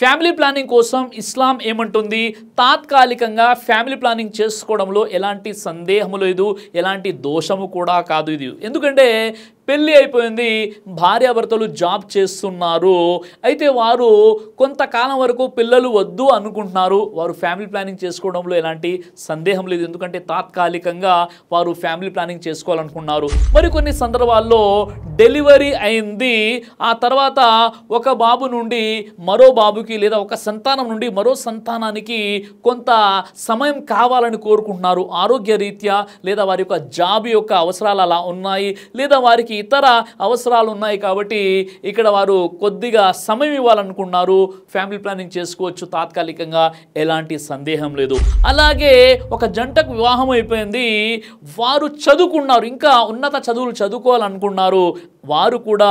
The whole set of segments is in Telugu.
ఫ్యామిలీ ప్లానింగ్ కోసం ఇస్లాం ఏమంటుంది తాత్కాలికంగా ఫ్యామిలీ ప్లానింగ్ చేసుకోవడంలో ఎలాంటి సందేహము లేదు ఎలాంటి దోషము కూడా కాదు ఇది ఎందుకంటే పెళ్ళి అయిపోయింది భార్యాభర్తలు జాబ్ చేస్తున్నారు అయితే వారు కొంతకాలం వరకు పిల్లలు వద్దు అనుకుంటున్నారు వారు ఫ్యామిలీ ప్లానింగ్ చేసుకోవడంలో ఎలాంటి సందేహం లేదు ఎందుకంటే తాత్కాలికంగా వారు ఫ్యామిలీ ప్లానింగ్ చేసుకోవాలనుకున్నారు మరికొన్ని సందర్భాల్లో డెలివరీ అయింది ఆ తర్వాత ఒక బాబు నుండి మరో బాబుకి లేదా ఒక సంతానం నుండి మరో సంతానానికి కొంత సమయం కావాలని కోరుకుంటున్నారు ఆరోగ్య రీత్యా లేదా వారి యొక్క జాబ్ యొక్క అవసరాలు అలా ఉన్నాయి లేదా వారికి ఇతర అవసరాలు ఉన్నాయి కాబట్టి ఇక్కడ వారు కొద్దిగా సమయం ఇవ్వాలనుకున్నారు ఫ్యామిలీ ప్లానింగ్ చేసుకోవచ్చు తాత్కాలికంగా ఎలాంటి సందేహం లేదు అలాగే ఒక జంటకు వివాహం అయిపోయింది వారు చదువుకున్నారు ఇంకా ఉన్నత చదువులు చదువుకోవాలనుకున్నారు వారు కూడా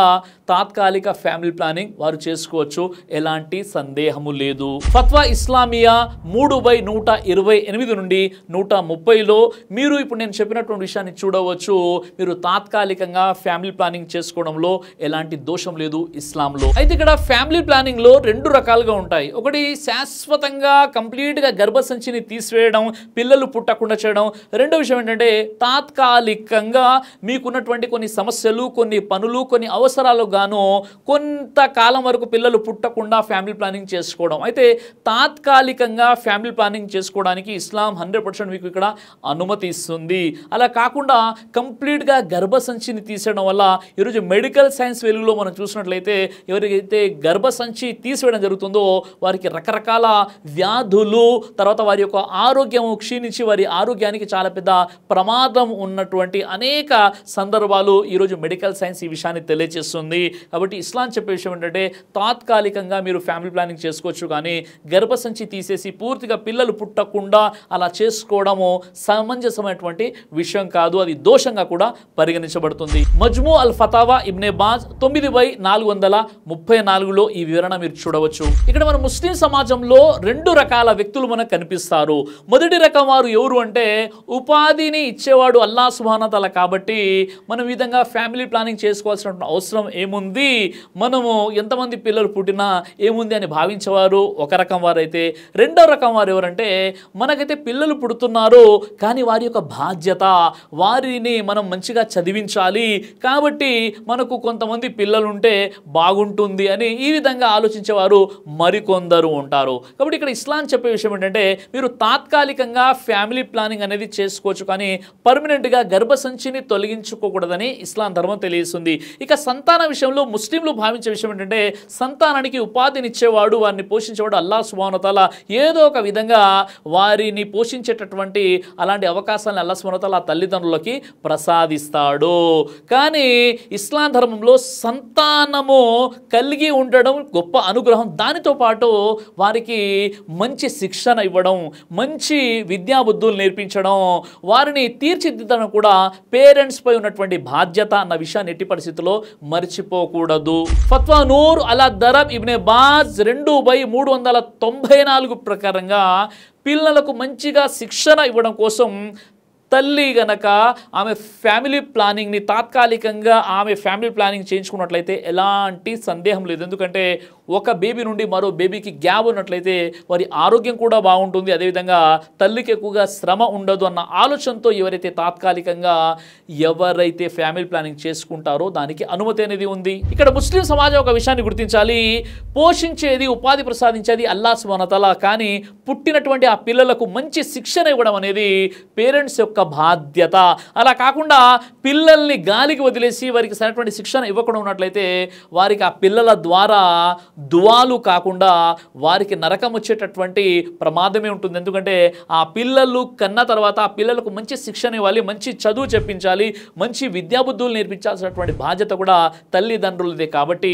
తాత్కాలిక ఫ్యామిలీ ప్లానింగ్ వారు చేసుకోవచ్చు ఎలాంటి సందేహము లేదు ఫత్వా ఇస్లామియా మూడు బై నూట ఇరవై ఎనిమిది నుండి నూట ముప్పైలో మీరు ఇప్పుడు నేను చెప్పినటువంటి విషయాన్ని చూడవచ్చు మీరు తాత్కాలికంగా ఫ్యామిలీ ప్లానింగ్ చేసుకోవడంలో ఎలాంటి దోషం లేదు ఇస్లాంలో అయితే ఇక్కడ ఫ్యామిలీ ప్లానింగ్లో రెండు రకాలుగా ఉంటాయి ఒకటి శాశ్వతంగా కంప్లీట్గా గర్భసంచిని తీసివేయడం పిల్లలు పుట్టకుండా చేయడం రెండో విషయం ఏంటంటే తాత్కాలికంగా మీకున్నటువంటి కొన్ని సమస్యలు కొన్ని పనులు కొన్ని అవసరాలు గాను కొంతకాలం వరకు పిల్లలు పుట్టకుండా ఫ్యామిలీ ప్లానింగ్ చేసుకోవడం అయితే తాత్కాలికంగా ఫ్యామిలీ ప్లానింగ్ చేసుకోవడానికి ఇస్లాం హండ్రెడ్ మీకు ఇక్కడ అనుమతి ఇస్తుంది అలా కాకుండా కంప్లీట్గా గర్భసంచిని తీసేయడం వల్ల ఈరోజు మెడికల్ సైన్స్ వెలుగులో మనం చూసినట్లయితే ఎవరికైతే గర్భసంచి తీసివేయడం జరుగుతుందో వారికి రకరకాల వ్యాధులు తర్వాత వారి యొక్క ఆరోగ్యం క్షీణించి వారి ఆరోగ్యానికి చాలా పెద్ద ప్రమాదం ఉన్నటువంటి అనేక సందర్భాలు ఈరోజు మెడికల్ సైన్స్ ఈ విషయాన్ని తెలియజేస్తుంది కాబట్టి ఇస్లాం చెప్పే విషయం ఏంటంటే తాత్కాలికంగా మీరు ఫ్యామిలీ ప్లానింగ్ చేసుకోవచ్చు కానీ గర్భసంచి తీసేసి పూర్తిగా పిల్లలు పుట్టకుండా అలా చేసుకోవడము సమంజసమైనటువంటి విషయం కాదు అది దోషంగా కూడా పరిగణించబడుతుంది మజ్ము అల్ ఫతావా ఇబ్నే బాజ్ తొమ్మిది బై నాలుగు వందల ముప్పై నాలుగులో ఈ వివరణ మీరు చూడవచ్చు ఇక్కడ మన ముస్లిం సమాజంలో రెండు రకాల వ్యక్తులు మనకు కనిపిస్తారు మొదటి రకం వారు ఎవరు అంటే ఉపాధిని ఇచ్చేవాడు అల్లా సుభానతల కాబట్టి మనం విధంగా ఫ్యామిలీ ప్లానింగ్ చేసుకోవాల్సిన అవసరం ఏమి ఏముంది మనము ఎంతమంది పిల్లలు పుట్టినా ఏముంది అని భావించేవారు ఒక రకం వారైతే రెండో రకం వారు ఎవరంటే మనకైతే పిల్లలు పుడుతున్నారు కానీ వారి యొక్క బాధ్యత వారిని మనం మంచిగా చదివించాలి కాబట్టి మనకు కొంతమంది పిల్లలు ఉంటే బాగుంటుంది అని ఈ విధంగా ఆలోచించేవారు మరికొందరు ఉంటారు కాబట్టి ఇక్కడ ఇస్లాం చెప్పే విషయం ఏంటంటే మీరు తాత్కాలికంగా ఫ్యామిలీ ప్లానింగ్ అనేది చేసుకోవచ్చు కానీ పర్మనెంట్గా గర్భసంచిని తొలగించుకోకూడదని ఇస్లాం ధర్మం తెలియజేస్తుంది ఇక సంతాన విషయం విషయంలో ముస్లింలు భావించే విషయం ఏంటంటే సంతానానికి ఉపాధినిచ్చేవాడు వారిని పోషించేవాడు అల్లా సుబానతల ఏదో ఒక విధంగా వారిని పోషించేటటువంటి అలాంటి అవకాశాలను అల్లా సుబానతల తల్లిదండ్రులకి ప్రసాదిస్తాడు కానీ ఇస్లాం ధర్మంలో సంతానము కలిగి ఉండడం గొప్ప అనుగ్రహం దానితో పాటు వారికి మంచి శిక్షణ ఇవ్వడం మంచి విద్యాబుద్ధులు నేర్పించడం వారిని తీర్చిదిద్దడం కూడా పేరెంట్స్పై ఉన్నటువంటి బాధ్యత అన్న విషయాన్ని ఎట్టి పరిస్థితుల్లో మర్చిపో వెళ్ళిపోకూడదు ఫత్వా నూర్ అలా దరబ్ ఇబ్నే బాజ్ రెండు బై మూడు వందల తొంభై నాలుగు ప్రకారంగా పిల్లలకు మంచిగా శిక్షణ ఇవ్వడం కోసం తల్లి గనక ఆమె ఫ్యామిలీ ప్లానింగ్ని తాత్కాలికంగా ఆమె ఫ్యామిలీ ప్లానింగ్ చేయించుకున్నట్లయితే ఎలాంటి సందేహం లేదు ఎందుకంటే ఒక బేబీ నుండి మరో బేబీకి గ్యాప్ ఉన్నట్లయితే వారి ఆరోగ్యం కూడా బాగుంటుంది అదేవిధంగా తల్లికి ఎక్కువగా శ్రమ ఉండదు అన్న ఆలోచనతో ఎవరైతే తాత్కాలికంగా ఎవరైతే ఫ్యామిలీ ప్లానింగ్ చేసుకుంటారో దానికి అనుమతి అనేది ఉంది ఇక్కడ ముస్లిం సమాజం ఒక విషయాన్ని గుర్తించాలి పోషించేది ఉపాధి ప్రసాదించేది అల్లా సుమనతల కానీ పుట్టినటువంటి ఆ పిల్లలకు మంచి శిక్షణ ఇవ్వడం అనేది పేరెంట్స్ యొక్క బాధ్యత అలా కాకుండా పిల్లల్ని గాలికి వదిలేసి వారికి సరైనటువంటి శిక్షణ ఇవ్వకుండా ఉన్నట్లయితే వారికి ఆ పిల్లల ద్వారా దువాలు కాకుండా వారికి నరకం వచ్చేటటువంటి ప్రమాదమే ఉంటుంది ఎందుకంటే ఆ పిల్లలు కన్న తర్వాత ఆ పిల్లలకు మంచి శిక్షణ ఇవ్వాలి మంచి చదువు చెప్పించాలి మంచి విద్యాబుద్ధులు నేర్పించాల్సినటువంటి బాధ్యత కూడా తల్లిదండ్రులదే కాబట్టి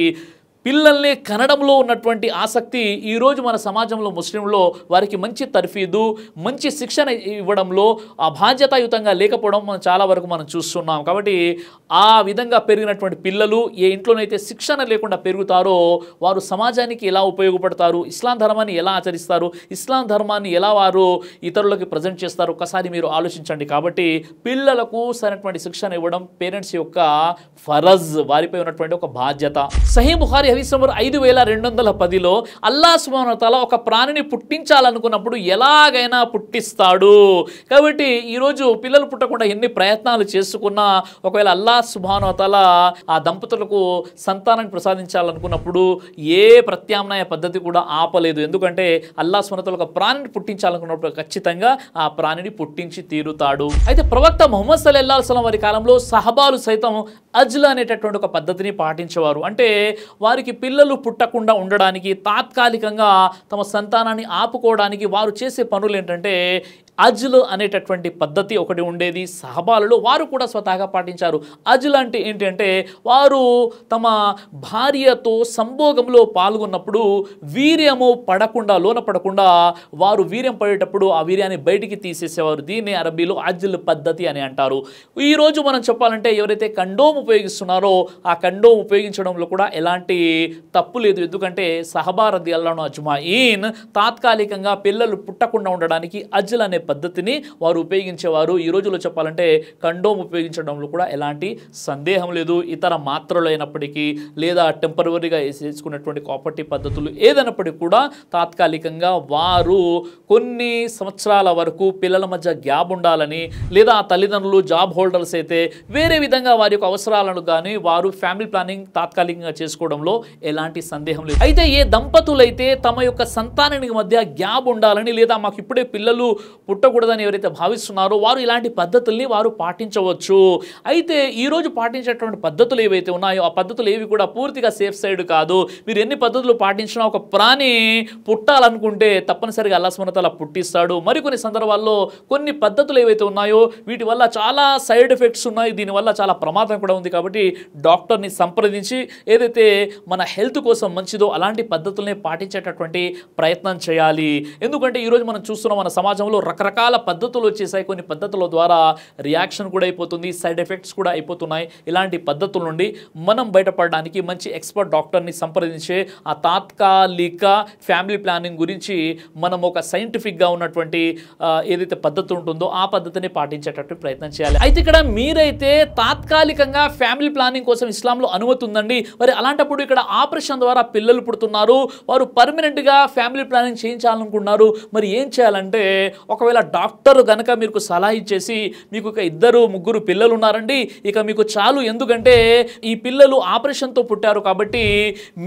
పిల్లల్ని కనడంలో ఉన్నటువంటి ఆసక్తి ఈరోజు మన సమాజంలో ముస్లింలో వారికి మంచి తర్ఫీదు మంచి శిక్షణ ఇవ్వడంలో ఆ బాధ్యతాయుతంగా లేకపోవడం మనం చాలా వరకు మనం చూస్తున్నాం కాబట్టి ఆ విధంగా పెరిగినటువంటి పిల్లలు ఏ ఇంట్లోనైతే శిక్షణ లేకుండా పెరుగుతారో వారు సమాజానికి ఎలా ఉపయోగపడతారు ఇస్లాం ధర్మాన్ని ఎలా ఆచరిస్తారు ఇస్లాం ధర్మాన్ని ఎలా వారు ఇతరులకి ప్రజెంట్ చేస్తారు ఒకసారి మీరు ఆలోచించండి కాబట్టి పిల్లలకు సరైనటువంటి శిక్షణ ఇవ్వడం పేరెంట్స్ యొక్క ఫరజ్ వారిపై ఉన్నటువంటి ఒక బాధ్యత సహీ బుహారి డిసెంబర్ ఐదు వేల రెండు వందల పదిలో అల్లా సుమానతల ఒక ప్రాణిని పుట్టించాలనుకున్నప్పుడు ఎలాగైనా పుట్టిస్తాడు కాబట్టి ఈరోజు పిల్లలు పుట్టకుండా ఎన్ని ప్రయత్నాలు చేసుకున్నా ఒకవేళ అల్లా సుభానోతల ఆ దంపతులకు సంతానాన్ని ప్రసాదించాలనుకున్నప్పుడు ఏ ప్రత్యామ్నాయ పద్ధతి కూడా ఆపలేదు ఎందుకంటే అల్లా సుమనతలు ఒక ప్రాణిని పుట్టించాలనుకున్నప్పుడు ఖచ్చితంగా ఆ ప్రాణిని పుట్టించి తీరుతాడు అయితే ప్రవక్త మొహమ్మద్ సల్లెల్లా సలం వారి కాలంలో సహబాలు సైతం అజ్ల అనేటటువంటి ఒక పద్ధతిని పాటించేవారు అంటే వారి వారికి పిల్లలు పుట్టకుండా ఉండడానికి తాత్కాలికంగా తమ సంతానాన్ని ఆపుకోవడానికి వారు చేసే పనులు ఏంటంటే అజ్లు అనేటటువంటి పద్ధతి ఒకటి ఉండేది సహబాలలో వారు కూడా స్వతహాగా పాటించారు అజ్లు అంటే ఏంటంటే వారు తమ భార్యతో సంభోగంలో పాల్గొన్నప్పుడు వీర్యము పడకుండా లోన పడకుండా వారు వీర్యం పడేటప్పుడు ఆ వీర్యాన్ని బయటికి తీసేసేవారు దీన్ని అరబీలో అజ్లు పద్ధతి అని అంటారు ఈరోజు మనం చెప్పాలంటే ఎవరైతే కండోమ్ ఉపయోగిస్తున్నారో ఆ కండోమ్ ఉపయోగించడంలో కూడా ఎలాంటి తప్పు లేదు ఎందుకంటే సహబారది అల్లాను అజ్మాయిన్ తాత్కాలికంగా పిల్లలు పుట్టకుండా ఉండడానికి అజ్లు అనే పద్ధతిని వారు ఉపయోగించేవారు ఈ రోజులో చెప్పాలంటే కండోమ్ ఉపయోగించడంలో కూడా ఎలాంటి సందేహం లేదు ఇతర మాత్రలు అయినప్పటికీ లేదా టెంపరవరీగా వేసేసుకున్నటువంటి కాపర్టీ పద్ధతులు ఏదైనప్పటికీ కూడా తాత్కాలికంగా వారు కొన్ని సంవత్సరాల వరకు పిల్లల మధ్య గ్యాప్ ఉండాలని లేదా తల్లిదండ్రులు జాబ్ హోల్డర్స్ అయితే వేరే విధంగా వారి యొక్క అవసరాలను కానీ వారు ఫ్యామిలీ ప్లానింగ్ తాత్కాలికంగా చేసుకోవడంలో ఎలాంటి సందేహం లేదు అయితే ఏ దంపతులైతే తమ యొక్క సంతానానికి మధ్య గ్యాప్ ఉండాలని లేదా మాకు ఇప్పుడే పిల్లలు పుట్టకూడదని ఎవరైతే భావిస్తున్నారో వారు ఇలాంటి పద్ధతుల్ని వారు పాటించవచ్చు అయితే ఈరోజు పాటించేటువంటి పద్ధతులు ఏవైతే ఉన్నాయో ఆ పద్ధతులు ఏవి కూడా పూర్తిగా సేఫ్ సైడ్ కాదు మీరు ఎన్ని పద్ధతులు పాటించినా ఒక ప్రాణి పుట్టాలనుకుంటే తప్పనిసరిగా అల్లాస్మనత అలా పుట్టిస్తాడు మరికొన్ని సందర్భాల్లో కొన్ని పద్ధతులు ఏవైతే ఉన్నాయో వీటి వల్ల చాలా సైడ్ ఎఫెక్ట్స్ ఉన్నాయి దీనివల్ల చాలా ప్రమాదం కూడా ఉంది కాబట్టి డాక్టర్ని సంప్రదించి ఏదైతే మన హెల్త్ కోసం మంచిదో అలాంటి పద్ధతుల్ని పాటించేటటువంటి ప్రయత్నం చేయాలి ఎందుకంటే ఈరోజు మనం చూస్తున్నాం మన సమాజంలో రక రకరకాల పద్ధతులు వచ్చేసాయి కొన్ని పద్ధతుల ద్వారా రియాక్షన్ కూడా అయిపోతుంది సైడ్ ఎఫెక్ట్స్ కూడా అయిపోతున్నాయి ఇలాంటి పద్ధతుల నుండి మనం బయటపడడానికి మంచి ఎక్స్పర్ట్ డాక్టర్ని సంప్రదించే ఆ తాత్కాలిక ఫ్యామిలీ ప్లానింగ్ గురించి మనం ఒక సైంటిఫిక్గా ఉన్నటువంటి ఏదైతే పద్ధతి ఉంటుందో ఆ పద్ధతిని పాటించేటట్టు ప్రయత్నం చేయాలి అయితే ఇక్కడ మీరైతే తాత్కాలికంగా ఫ్యామిలీ ప్లానింగ్ కోసం ఇస్లాంలో అనుమతి ఉందండి మరి అలాంటప్పుడు ఇక్కడ ఆపరేషన్ ద్వారా పిల్లలు పుడుతున్నారు వారు పర్మనెంట్గా ఫ్యామిలీ ప్లానింగ్ చేయించాలనుకుంటున్నారు మరి ఏం చేయాలంటే ఒకవేళ ఒకవేళ డాక్టర్ గనక మీకు సలహా ఇచ్చేసి మీకు ఒక ఇద్దరు ముగ్గురు పిల్లలు ఉన్నారండి ఇక మీకు చాలు ఎందుకంటే ఈ పిల్లలు ఆపరేషన్తో పుట్టారు కాబట్టి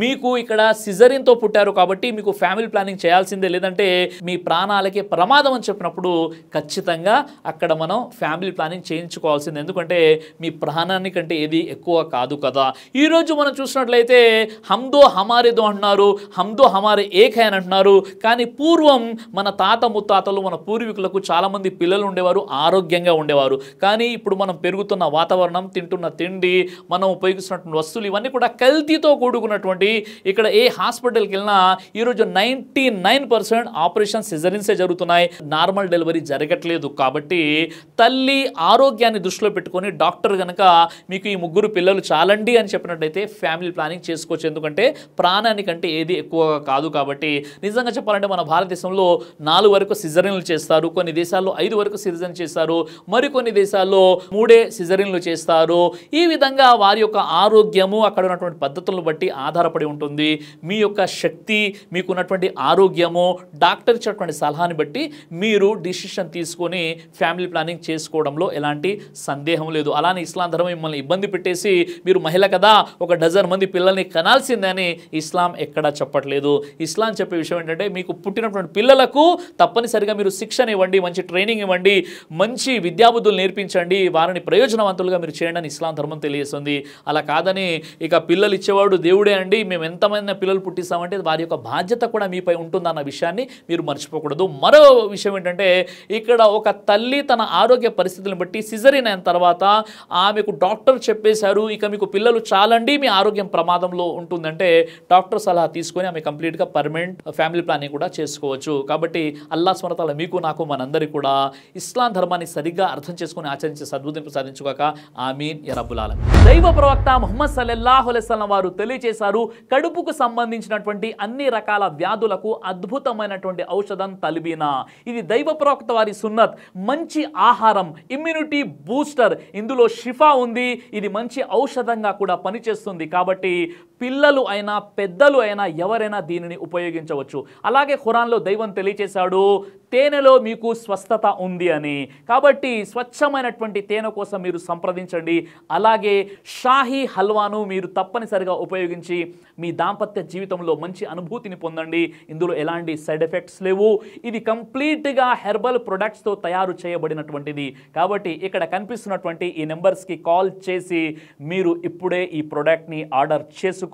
మీకు ఇక్కడ సిజరిన్తో పుట్టారు కాబట్టి మీకు ఫ్యామిలీ ప్లానింగ్ చేయాల్సిందే లేదంటే మీ ప్రాణాలకి ప్రమాదం అని చెప్పినప్పుడు ఖచ్చితంగా అక్కడ మనం ఫ్యామిలీ ప్లానింగ్ చేయించుకోవాల్సింది ఎందుకంటే మీ ప్రాణాన్ని కంటే ఏది ఎక్కువ కాదు కదా ఈరోజు మనం చూసినట్లయితే హమ్దో హమారేదో అంటున్నారు హమ్దో హమారే ఏకే అని అంటున్నారు కానీ పూర్వం మన తాత ముత్తాతలు మన పూర్వీ పూర్వీకులకు చాలామంది పిల్లలు ఉండేవారు ఆరోగ్యంగా ఉండేవారు కానీ ఇప్పుడు మనం పెరుగుతున్న వాతావరణం తింటున్న తిండి మనం ఉపయోగిస్తున్నటువంటి వస్తువులు ఇవన్నీ కూడా కల్తీతో కూడుకున్నటువంటి ఇక్కడ ఏ హాస్పిటల్కి వెళ్ళినా ఈరోజు నైంటీ నైన్ పర్సెంట్ ఆపరేషన్ సిజరిన్సే జరుగుతున్నాయి నార్మల్ డెలివరీ జరగట్లేదు కాబట్టి తల్లి ఆరోగ్యాన్ని దృష్టిలో పెట్టుకొని డాక్టర్ కనుక మీకు ఈ ముగ్గురు పిల్లలు చాలండి అని చెప్పినట్టయితే ఫ్యామిలీ ప్లానింగ్ చేసుకోవచ్చు ఎందుకంటే ప్రాణానికంటే ఏది ఎక్కువగా కాదు కాబట్టి నిజంగా చెప్పాలంటే మన భారతదేశంలో నాలుగు వరకు సిజరిన్లు చేస్తారు చేస్తారు కొన్ని దేశాల్లో ఐదు వరకు సిజన్ చేస్తారు మరికొన్ని దేశాల్లో మూడే సిజరిన్లు చేస్తారు ఈ విధంగా వారి యొక్క ఆరోగ్యము అక్కడ ఉన్నటువంటి పద్ధతులను బట్టి ఆధారపడి ఉంటుంది మీ యొక్క శక్తి మీకున్నటువంటి ఆరోగ్యము డాక్టర్ ఇచ్చినటువంటి సలహాని బట్టి మీరు డిసిషన్ తీసుకొని ఫ్యామిలీ ప్లానింగ్ చేసుకోవడంలో ఎలాంటి సందేహం లేదు అలానే ఇస్లాం ధర్మం మిమ్మల్ని ఇబ్బంది పెట్టేసి మీరు మహిళ కదా ఒక డజన్ మంది పిల్లల్ని కనాల్సిందని ఇస్లాం ఎక్కడా చెప్పట్లేదు ఇస్లాం చెప్పే విషయం ఏంటంటే మీకు పుట్టినటువంటి పిల్లలకు తప్పనిసరిగా మీరు శిక్షణ ఇవ్వండి మంచి ట్రైనింగ్ ఇవ్వండి మంచి విద్యాబుద్ధులు నేర్పించండి వారిని ప్రయోజనవంతులుగా మీరు చేయండి అని ఇస్లాం ధర్మం తెలియజేస్తుంది అలా కాదని ఇక పిల్లలు ఇచ్చేవాడు దేవుడే అండి మేము ఎంతమంది పిల్లలు పుట్టిస్తామంటే వారి యొక్క బాధ్యత కూడా మీపై ఉంటుందన్న విషయాన్ని మీరు మర్చిపోకూడదు మరో విషయం ఏంటంటే ఇక్కడ ఒక తల్లి తన ఆరోగ్య పరిస్థితులను బట్టి సిజరీన్ అయిన తర్వాత ఆమెకు డాక్టర్ చెప్పేశారు ఇక మీకు పిల్లలు చాలండి మీ ఆరోగ్యం ప్రమాదంలో ఉంటుందంటే డాక్టర్ సలహా తీసుకొని ఆమె కంప్లీట్గా పర్మనెంట్ ఫ్యామిలీ ప్లానింగ్ కూడా చేసుకోవచ్చు కాబట్టి అల్లా స్మరతాల మీకు నాకు వరకు మనందరి కూడా ఇస్లాం ధర్మాన్ని సరిగ్గా అర్థం చేసుకుని ఆచరించే సద్బుద్ధింపు సాధించుగాక ఆమీన్ ఎరబులాలం దైవ ప్రవక్త ముహమ్మద్ సల్లెల్లాహు అలెస్లం వారు తెలియజేశారు కడుపుకు సంబంధించినటువంటి అన్ని రకాల వ్యాధులకు అద్భుతమైనటువంటి ఔషధం తలిబీనా ఇది దైవ ప్రవక్త వారి సున్నత్ మంచి ఆహారం ఇమ్యూనిటీ బూస్టర్ ఇందులో షిఫా ఉంది ఇది మంచి ఔషధంగా కూడా పనిచేస్తుంది కాబట్టి పిల్లలు అయినా పెద్దలు అయినా ఎవరైనా దీనిని ఉపయోగించవచ్చు అలాగే ఖురాన్లో దైవం తెలియచేశాడు తేనెలో మీకు స్వస్థత ఉంది అని కాబట్టి స్వచ్ఛమైనటువంటి తేనె కోసం మీరు సంప్రదించండి అలాగే షాహీ హల్వాను మీరు తప్పనిసరిగా ఉపయోగించి మీ దాంపత్య జీవితంలో మంచి అనుభూతిని పొందండి ఇందులో ఎలాంటి సైడ్ ఎఫెక్ట్స్ లేవు ఇది కంప్లీట్గా హెర్బల్ ప్రొడక్ట్స్తో తయారు చేయబడినటువంటిది కాబట్టి ఇక్కడ కనిపిస్తున్నటువంటి ఈ నెంబర్స్కి కాల్ చేసి మీరు ఇప్పుడే ఈ ప్రోడక్ట్ని ఆర్డర్ చేసుకు